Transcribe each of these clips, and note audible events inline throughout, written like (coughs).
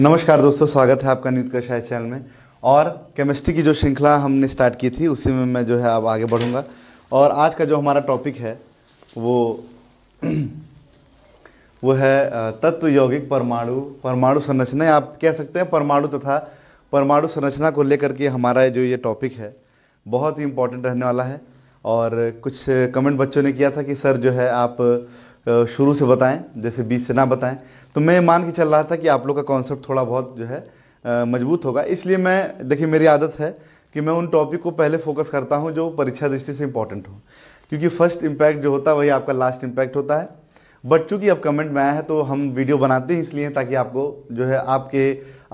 नमस्कार दोस्तों स्वागत है आपका नीत कशाय चैनल में और केमिस्ट्री की जो श्रृंखला हमने स्टार्ट की थी उसी में मैं जो है अब आगे बढ़ूँगा और आज का जो हमारा टॉपिक है वो (clears throat) वो है तत्व यौगिक परमाणु परमाणु संरचना आप कह सकते हैं परमाणु तथा परमाणु संरचना को लेकर के हमारा जो ये टॉपिक है बहुत ही इम्पोर्टेंट रहने वाला है और कुछ कमेंट बच्चों ने किया था कि सर जो है आप शुरू से बताएं जैसे बीच से ना बताएं तो मैं मान के चल रहा था कि आप लोग का कॉन्सेप्ट थोड़ा बहुत जो है मजबूत होगा इसलिए मैं देखिए मेरी आदत है कि मैं उन टॉपिक को पहले फोकस करता हूँ जो परीक्षा दृष्टि से इंपॉर्टेंट हो क्योंकि फर्स्ट इम्पैक्ट जो होता है वही आपका लास्ट इम्पैक्ट होता है बट चूँकि अब कमेंट में आया है तो हम वीडियो बनाते हैं इसलिए ताकि आपको जो है आपके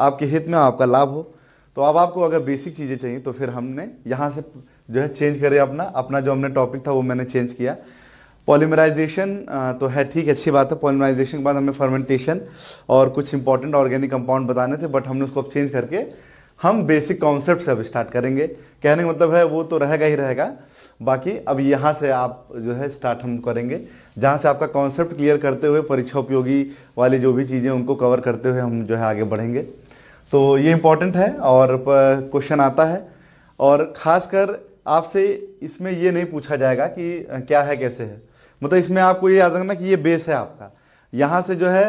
आपके हित में आपका लाभ हो तो अब आपको अगर बेसिक चीज़ें चाहिए तो फिर हमने यहाँ से जो है चेंज करें अपना अपना जो हमने टॉपिक था वो मैंने चेंज किया पॉलीमराइजेशन तो है ठीक अच्छी बात है पॉलीमराइजेशन के बाद हमें फर्मेंटेशन और कुछ इंपॉर्टेंट ऑर्गेनिक कंपाउंड बताने थे बट हमने उसको अब चेंज करके हम बेसिक कॉन्सेप्ट से अब स्टार्ट करेंगे कहने का मतलब है वो तो रहेगा ही रहेगा बाकी अब यहाँ से आप जो है स्टार्ट हम करेंगे जहाँ से आपका कॉन्सेप्ट क्लियर करते हुए परीक्षा उपयोगी वाली जो भी चीज़ें उनको कवर करते हुए हम जो है आगे बढ़ेंगे तो ये इम्पॉर्टेंट है और क्वेश्चन आता है और ख़ासकर आपसे इसमें ये नहीं पूछा जाएगा कि क्या है कैसे है मतलब इसमें आपको ये याद रखना कि ये बेस है आपका यहाँ से जो है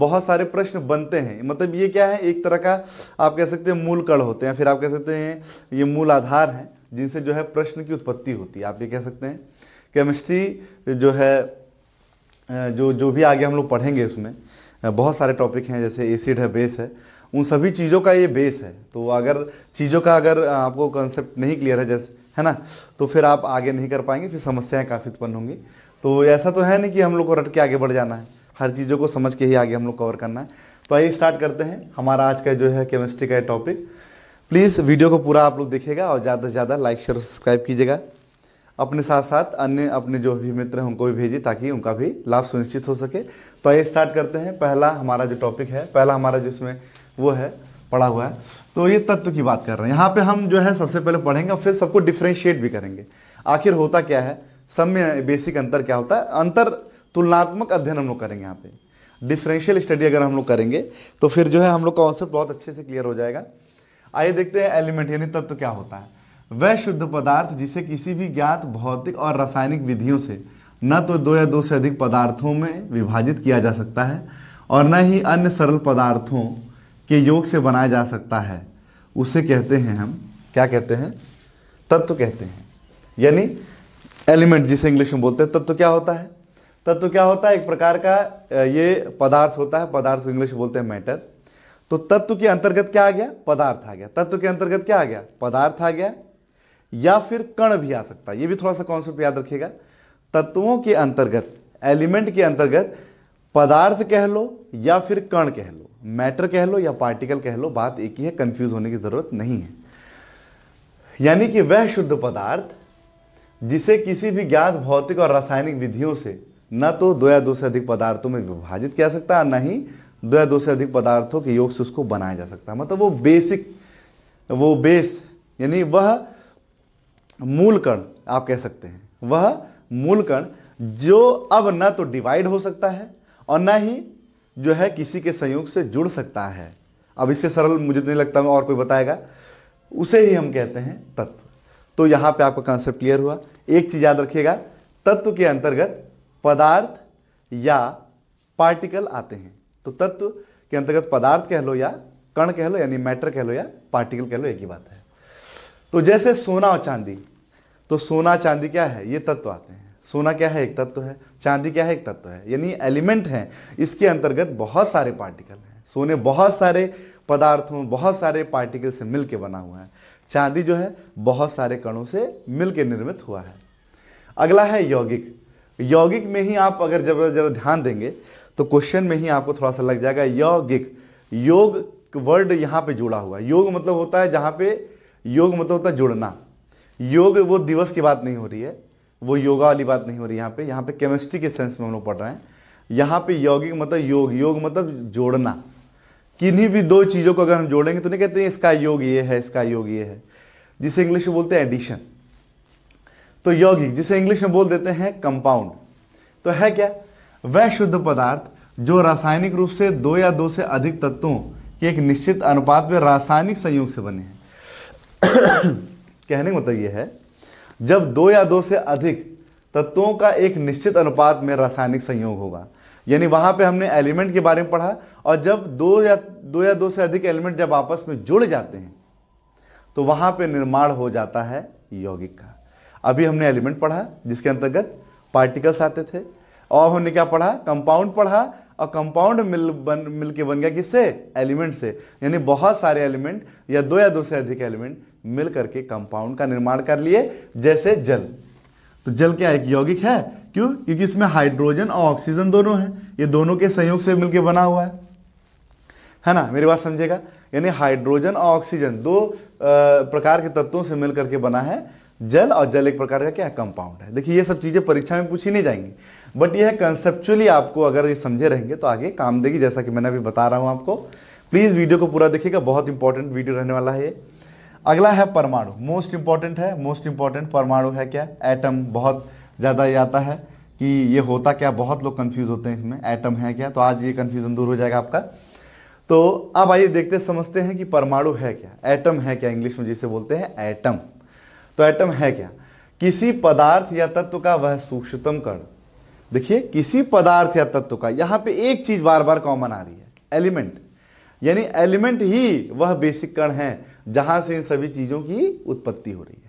बहुत सारे प्रश्न बनते हैं मतलब ये क्या है एक तरह का आप कह सकते हैं मूल कड़ होते हैं फिर आप कह सकते हैं ये मूल आधार हैं जिनसे जो है प्रश्न की उत्पत्ति होती है आप ये कह सकते हैं केमिस्ट्री जो है जो जो भी आगे हम लोग पढ़ेंगे उसमें बहुत सारे टॉपिक हैं जैसे एसिड है बेस है उन सभी चीज़ों का ये बेस है तो अगर चीज़ों का अगर आपको कॉन्सेप्ट नहीं क्लियर है जैसे है ना तो फिर आप आगे नहीं कर पाएंगे फिर समस्याएं काफ़ी उत्पन्न होंगी तो ऐसा तो है नहीं कि हम लोग को रट के आगे बढ़ जाना है हर चीज़ों को समझ के ही आगे हम लोग कवर करना है तो आइए स्टार्ट करते हैं हमारा आज का जो है केमिस्ट्री का टॉपिक प्लीज़ वीडियो को पूरा आप लोग देखेगा और ज़्यादा से ज़्यादा लाइक शेयर सब्सक्राइब कीजिएगा अपने साथ साथ अन्य अपने जो भी मित्र हैं उनको भी भेजिए ताकि उनका भी लाभ सुनिश्चित हो सके तो आइए स्टार्ट करते हैं पहला हमारा जो टॉपिक है पहला हमारा जिसमें वो है पढ़ा हुआ है तो ये तत्व की बात कर रहे हैं यहाँ पे हम जो है सबसे पहले पढ़ेंगे और फिर सबको डिफ्रेंशिएट भी करेंगे आखिर होता क्या है सम्य बेसिक अंतर क्या होता है अंतर तुलनात्मक अध्ययन हम लोग करेंगे यहाँ पे डिफरेंशियल स्टडी अगर हम लोग करेंगे तो फिर जो है हम लोग कॉन्सेप्ट बहुत अच्छे से क्लियर हो जाएगा आइए देखते हैं एलिमेंट यानी तत्व तो क्या होता है वह शुद्ध पदार्थ जिसे किसी भी ज्ञात भौतिक और रासायनिक विधियों से न तो दो या दो से अधिक पदार्थों में विभाजित किया जा सकता है और न ही अन्य सरल पदार्थों के योग से बनाया जा सकता है उसे कहते हैं हम क्या कहते हैं तत्व कहते हैं यानी एलिमेंट जिसे इंग्लिश में बोलते हैं तत्व तो क्या होता है तत्व तो क्या होता है एक प्रकार का ये पदार्थ होता है पदार्थ को इंग्लिश में बोलते हैं मैटर तो तत्व के अंतर्गत क्या आ गया पदार्थ आ गया तत्व के अंतर्गत क्या आ गया पदार्थ आ गया या फिर कण भी आ सकता है ये भी थोड़ा सा कॉन्सेप्ट याद रखिएगा तत्वों के अंतर्गत एलिमेंट के अंतर्गत पदार्थ कह लो या फिर कण कह लो मैटर कह लो या पार्टिकल कह लो बात एक ही है कंफ्यूज होने की जरूरत नहीं है यानी कि वह शुद्ध पदार्थ जिसे किसी भी ज्ञात भौतिक और रासायनिक विधियों से न तो दो या दो से अधिक पदार्थों में विभाजित किया सकता है न ही दो या दो से अधिक पदार्थों के योग से उसको बनाया जा सकता है मतलब वो बेसिक वो बेस यानी वह मूल कण आप कह सकते हैं वह मूल कण जो अब न तो डिवाइड हो सकता है और न ही जो है किसी के संयोग से जुड़ सकता है अब इससे सरल मुझे तो नहीं लगता और कोई बताएगा उसे ही हम कहते हैं तत्व तो यहाँ पे आपका कॉन्सेप्ट क्लियर हुआ एक चीज़ याद रखिएगा तत्व के अंतर्गत पदार्थ या पार्टिकल आते हैं तो तत्व के अंतर्गत पदार्थ कह लो या कण कह लो यानी मैटर कह लो या पार्टिकल कह लो एक ही बात है तो जैसे सोना और चांदी तो सोना चांदी क्या है ये तत्व आते हैं सोना क्या है एक तत्व है चांदी क्या है एक तत्व है यानी एलिमेंट हैं इसके अंतर्गत बहुत सारे पार्टिकल हैं सोने बहुत सारे पदार्थों बहुत सारे पार्टिकल से मिल के बना हुआ है चांदी जो है बहुत सारे कणों से मिलकर निर्मित हुआ है अगला है यौगिक यौगिक में ही आप अगर जब जरा ध्यान देंगे तो क्वेश्चन में ही आपको थोड़ा सा लग जाएगा यौगिक योग वर्ड यहाँ पे जुड़ा हुआ योग मतलब होता है जहाँ पे योग मतलब होता है जुड़ना योग वो दिवस की बात नहीं हो रही है वो योगा वाली बात नहीं हो रही यहाँ पे यहाँ पे केमिस्ट्री के सेंस में हम लोग पढ़ रहे हैं यहाँ पे यौगिक मतलब योग योग मतलब जोड़ना किन्हीं भी दो चीज़ों को अगर हम जोड़ेंगे तो नहीं कहते हैं इसका योग ये है इसका योग ये है जिसे इंग्लिश में बोलते हैं एडिशन तो यौगिक जिसे इंग्लिश में बोल देते हैं कंपाउंड तो है क्या वह शुद्ध पदार्थ जो रासायनिक रूप से दो या दो से अधिक तत्वों के एक निश्चित अनुपात में रासायनिक संयोग से बने हैं (coughs) कहने का मतलब यह है जब दो या दो से अधिक तत्वों का एक निश्चित अनुपात में रासायनिक संयोग होगा यानी वहाँ पे हमने एलिमेंट के बारे में पढ़ा और जब दो या दो या दो से अधिक एलिमेंट जब आपस में जुड़ जाते हैं तो वहाँ पे निर्माण हो जाता है यौगिक का अभी हमने एलिमेंट पढ़ा जिसके अंतर्गत पार्टिकल्स आते थे और हमने क्या पढ़ा कंपाउंड पढ़ा और कंपाउंड मिल बन मिल के बन गया किससे एलिमेंट से यानी बहुत सारे एलिमेंट या दो या दो से अधिक एलिमेंट मिल करके कंपाउंड का निर्माण कर लिए जैसे जल तो जल क्या एक यौगिक है क्यों क्योंकि इसमें हाइड्रोजन और ऑक्सीजन दोनों हैं ये दोनों के संयोग से मिलकर बना हुआ है है ना मेरी बात समझेगा यानी हाइड्रोजन और ऑक्सीजन दो प्रकार के तत्वों से मिलकर के बना है जल और जल एक प्रकार का क्या कंपाउंड है देखिए ये सब चीज़ें परीक्षा में पूछी नहीं जाएंगी बट यह कंसेप्चुअली आपको अगर ये समझे रहेंगे तो आगे काम देगी जैसा कि मैंने अभी बता रहा हूँ आपको प्लीज़ वीडियो को पूरा देखिएगा बहुत इंपॉर्टेंट वीडियो रहने वाला है ये अगला है परमाणु मोस्ट इंपॉर्टेंट है मोस्ट इंपॉर्टेंट परमाणु है क्या एटम बहुत ज़्यादा ये आता है कि ये होता क्या बहुत लोग कन्फ्यूज़ होते हैं इसमें एटम है क्या तो आज ये कन्फ्यूज़न दूर हो जाएगा आपका तो अब आइए देखते समझते हैं कि परमाणु है क्या एटम है क्या इंग्लिश में जिसे बोलते हैं एटम तो एटम है क्या किसी पदार्थ या तत्व का वह सूक्ष्मतम कण देखिए किसी पदार्थ या तत्व का यहाँ पे एक चीज़ बार बार कॉमन आ रही है एलिमेंट यानी एलिमेंट ही वह बेसिक कण है जहाँ से इन सभी चीज़ों की उत्पत्ति हो रही है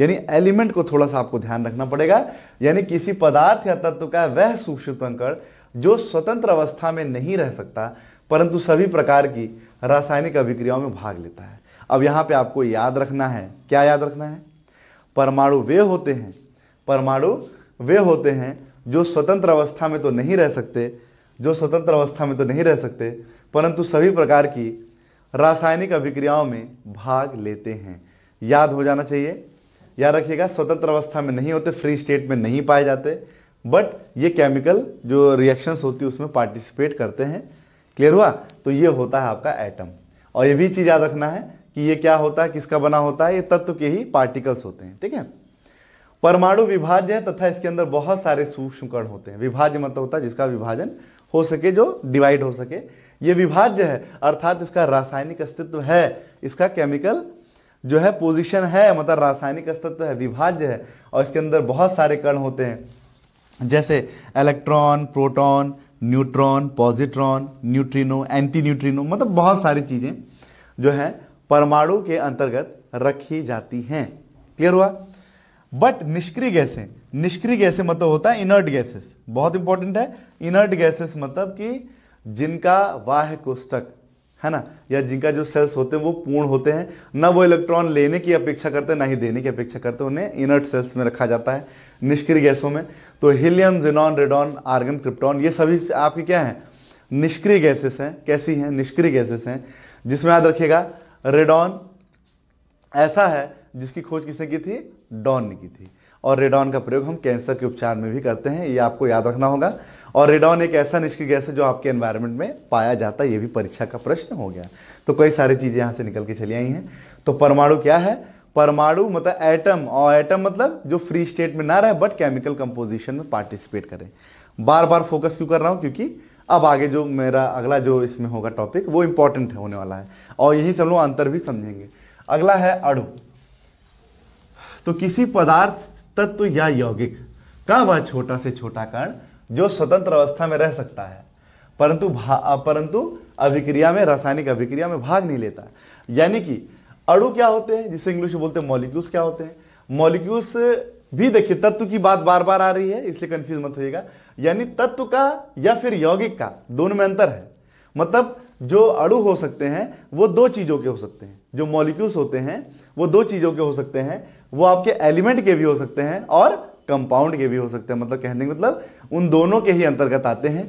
यानी एलिमेंट को थोड़ा सा आपको ध्यान रखना पड़ेगा यानी किसी पदार्थ या तत्व का वह सूक्ष्मकण जो स्वतंत्र अवस्था में नहीं रह सकता परंतु सभी प्रकार की रासायनिक अभिक्रियाओं में भाग लेता है अब यहाँ पे आपको याद रखना है क्या याद रखना है परमाणु वे होते हैं परमाणु वे होते हैं जो स्वतंत्र अवस्था में तो नहीं रह सकते जो स्वतंत्र अवस्था में तो नहीं रह सकते परंतु सभी प्रकार की रासायनिक अभिक्रियाओं में भाग लेते हैं याद हो जाना चाहिए याद रखिएगा स्वतंत्र अवस्था में नहीं होते फ्री स्टेट में नहीं पाए जाते बट ये केमिकल जो रिएक्शंस होती है उसमें पार्टिसिपेट करते हैं क्लियर हुआ तो ये होता है आपका एटम और ये भी चीज़ याद रखना है कि ये क्या होता है किसका बना होता है ये तत्व के ही पार्टिकल्स होते हैं ठीक है परमाणु विभाज्य है तथा इसके अंदर बहुत सारे सूक्ष्म कण होते हैं विभाज्य मतलब होता है जिसका विभाजन हो सके जो डिवाइड हो सके ये विभाज्य है अर्थात इसका रासायनिक अस्तित्व है इसका केमिकल जो है पोजीशन है मतलब रासायनिक अस्तित्व तो है विभाज्य है और इसके अंदर बहुत सारे कण होते हैं जैसे electron proton neutron positron neutrino anti neutrino मतलब बहुत सारी चीज़ें जो हैं परमाणु के अंतर्गत रखी जाती हैं क्लियर हुआ बट निष्क्रिय गैसें निष्क्रिय गैसें मतलब होता है इनर्ट गैसेस बहुत इंपॉर्टेंट है इनर्ट गैसेस मतलब कि जिनका वाह कोष्टक है ना या जिनका जो सेल्स होते हैं वो पूर्ण होते हैं ना वो इलेक्ट्रॉन लेने की अपेक्षा करते हैं ना ही देने की अपेक्षा करते उन्हें इनर्ट सेल्स में रखा जाता है निष्क्रिय गैसों में तो helium xenon radon argon krypton ये सभी आपके क्या हैं निष्क्रिय गैसेस हैं कैसी हैं निष्क्रिय गैसेस हैं जिसमें याद रखिएगा रेडॉन ऐसा है जिसकी खोज किसने की थी डॉन ने की थी और रेडॉन का प्रयोग हम कैंसर के उपचार में भी करते हैं ये आपको याद रखना होगा और रेडॉन एक ऐसा निष्क्रिय गैस है जो आपके एनवायरनमेंट में पाया जाता है ये भी परीक्षा का प्रश्न हो गया तो कई सारी चीज़ें यहाँ से निकल के चली आई हैं तो परमाणु क्या है परमाणु मतलब एटम और एटम मतलब जो फ्री स्टेट में ना रहे बट केमिकल कंपोजिशन में पार्टिसिपेट करें बार बार फोकस क्यों कर रहा हूँ क्योंकि अब आगे जो मेरा अगला जो इसमें होगा टॉपिक वो इम्पोर्टेंट होने वाला है और यही सब लोग अंतर भी समझेंगे अगला है अड़ु तो किसी पदार्थ तत्व या यौगिक का वह छोटा से छोटा कण जो स्वतंत्र अवस्था में रह सकता है परंतु परंतु अभिक्रिया में रासायनिक अभिक्रिया में भाग नहीं लेता यानी कि अड़ु क्या होते हैं जिसे इंग्लिश में बोलते हैं मॉलिक्यूल्स क्या होते हैं मॉलिक्यूल्स भी देखिए तत्व की बात बार बार आ रही है इसलिए कंफ्यूज मत होइएगा यानी तत्व का या फिर यौगिक का दोनों में अंतर है मतलब जो अड़ु हो सकते हैं वो दो चीज़ों के हो सकते हैं जो मॉलिक्यूल्स होते हैं वो दो चीज़ों के हो सकते हैं वो आपके एलिमेंट के भी हो सकते हैं और कंपाउंड के भी हो सकते हैं मतलब कहने के मतलब उन दोनों के ही अंतर्गत आते हैं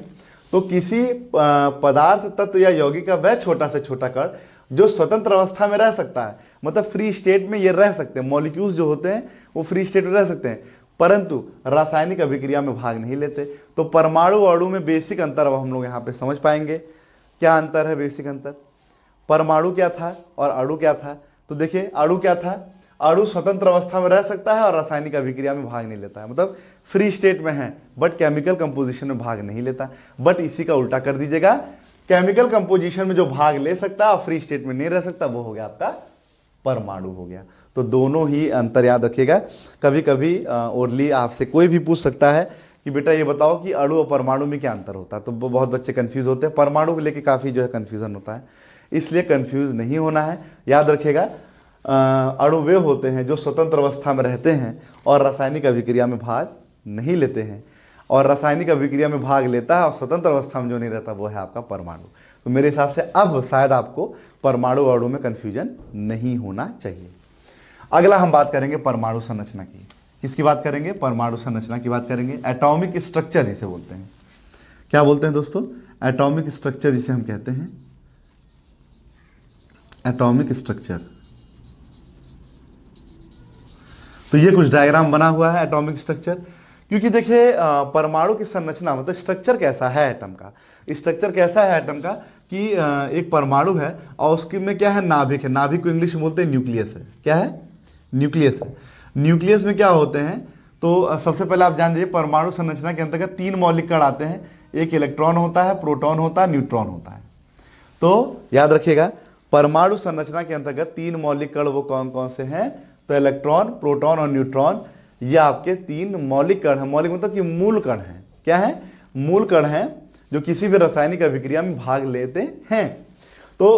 तो किसी पदार्थ तत्व या यौगिक का वह छोटा से छोटा कण जो स्वतंत्र अवस्था में रह सकता है मतलब फ्री स्टेट में ये रह सकते हैं मॉलिक्यूल्स जो होते हैं वो फ्री स्टेट में रह सकते हैं परंतु रासायनिक अभिक्रिया में भाग नहीं लेते तो परमाणु अणु में बेसिक अंतर अब हम लोग यहाँ पे समझ पाएंगे क्या अंतर है बेसिक अंतर परमाणु क्या था और अणु क्या था तो देखिए अणु क्या था अणु स्वतंत्र अवस्था में रह सकता है और रासायनिक अभिक्रिया में भाग नहीं लेता है मतलब फ्री स्टेट में है बट केमिकल कंपोजिशन में भाग नहीं लेता बट इसी का उल्टा कर दीजिएगा केमिकल कंपोजिशन में जो भाग ले सकता है और फ्री स्टेट में नहीं रह सकता वो हो गया आपका परमाणु हो गया तो दोनों ही अंतर याद रखिएगा कभी कभी ओरली आपसे कोई भी पूछ सकता है कि बेटा ये बताओ कि अणु और परमाणु में क्या अंतर होता है तो बहुत बच्चे कंफ्यूज होते हैं परमाणु को लेकर काफ़ी जो है कंफ्यूजन होता है इसलिए कंफ्यूज नहीं होना है याद रखिएगा अणु वे होते हैं जो स्वतंत्र अवस्था में रहते हैं और रासायनिक अभिक्रिया में भाग नहीं लेते हैं और रासायनिक अभिक्रिया में भाग लेता है और स्वतंत्र अवस्था में जो नहीं रहता वो है आपका परमाणु तो मेरे हिसाब से अब शायद आपको परमाणु अणु में कन्फ्यूजन नहीं होना चाहिए अगला हम बात करेंगे परमाणु संरचना की किसकी बात करेंगे परमाणु संरचना की बात करेंगे एटॉमिक स्ट्रक्चर जिसे बोलते हैं क्या बोलते हैं दोस्तों एटॉमिक स्ट्रक्चर जिसे हम कहते हैं एटॉमिक स्ट्रक्चर तो ये कुछ डायग्राम बना हुआ है एटॉमिक स्ट्रक्चर क्योंकि देखिए परमाणु की संरचना मतलब स्ट्रक्चर कैसा है एटम का स्ट्रक्चर कैसा है एटम का कि एक परमाणु है और उसके में क्या है नाभिक है नाभिक को इंग्लिश में बोलते हैं न्यूक्लियस है क्या है न्यूक्लियस है न्यूक्लियस में क्या होते हैं तो सबसे पहले आप जान दीजिए परमाणु संरचना के अंतर्गत तीन मौलिक कण आते हैं एक इलेक्ट्रॉन होता है प्रोटॉन होता है न्यूट्रॉन होता है तो याद रखिएगा परमाणु संरचना के अंतर्गत तीन मौलिक कण वो कौन कौन से हैं तो इलेक्ट्रॉन प्रोटॉन और न्यूट्रॉन ये आपके तीन मौलिक कण हैं मौलिक मतलब कि मूल कण हैं क्या है मूल कण हैं जो किसी भी रासायनिक अभिक्रिया में भाग लेते हैं तो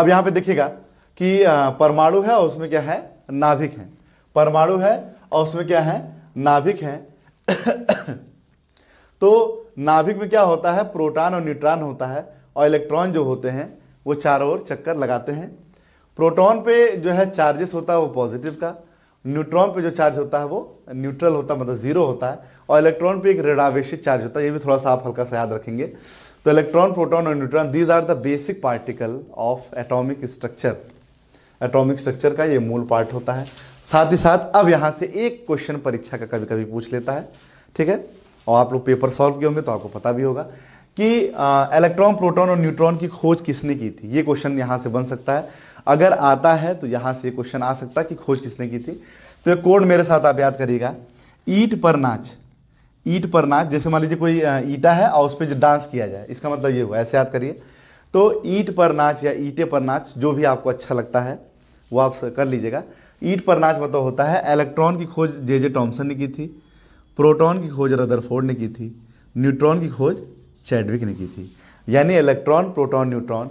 अब यहां पे देखिएगा कि परमाणु है और उसमें क्या है नाभिक है परमाणु है और उसमें क्या है नाभिक है (coughs) तो नाभिक में क्या होता है प्रोटॉन और न्यूट्रॉन होता है और इलेक्ट्रॉन जो होते हैं वो चारों ओर चक्कर लगाते हैं प्रोटॉन पे जो है चार्जेस होता है वो पॉजिटिव का न्यूट्रॉन पे जो चार्ज होता है वो न्यूट्रल होता है मतलब जीरो होता है और इलेक्ट्रॉन पे एक ऋणावेशित चार्ज होता है ये भी थोड़ा सा आप हल्का सा याद रखेंगे तो इलेक्ट्रॉन प्रोटॉन और neutron these are the basic particle of atomic structure atomic structure का ये मूल पार्ट होता है साथ ही साथ अब यहाँ से एक क्वेश्चन परीक्षा का कभी कभी पूछ लेता है ठीक है और आप लोग पेपर सॉल्व किए होंगे तो आपको पता भी होगा कि इलेक्ट्रॉन प्रोटॉन और न्यूट्रॉन की खोज किसने की थी ये क्वेश्चन यहाँ से बन सकता है अगर आता है तो यहाँ से ये क्वेश्चन आ सकता है कि खोज किसने की थी तो ये कोड मेरे साथ आप याद करिएगा ईट पर नाच ईट पर नाच जैसे मान लीजिए कोई ईटा है और उस पर डांस किया जाए इसका मतलब ये हुआ ऐसे याद करिए तो ईट पर नाच या ईटे पर नाच जो भी आपको अच्छा लगता है वो आप कर लीजिएगा ईट पर नाच मतलब होता है इलेक्ट्रॉन की खोज जे जे टॉम्सन ने की थी प्रोटॉन की खोज रदरफोर्ड ने की थी न्यूट्रॉन की खोज चैडविक ने की थी यानी इलेक्ट्रॉन प्रोटॉन न्यूट्रॉन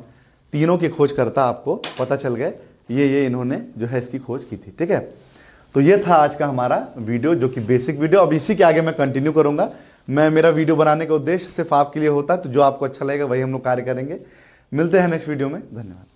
तीनों की खोज करता आपको पता चल गए ये ये इन्होंने जो है इसकी खोज की थी ठीक है तो ये था आज का हमारा वीडियो जो कि बेसिक वीडियो अब इसी के आगे मैं कंटिन्यू करूँगा मैं मेरा वीडियो बनाने का उद्देश्य सिर्फ आपके लिए होता है तो जो आपको अच्छा लगेगा वही हम लोग कार्य करेंगे मिलते हैं नेक्स्ट वीडियो में धन्यवाद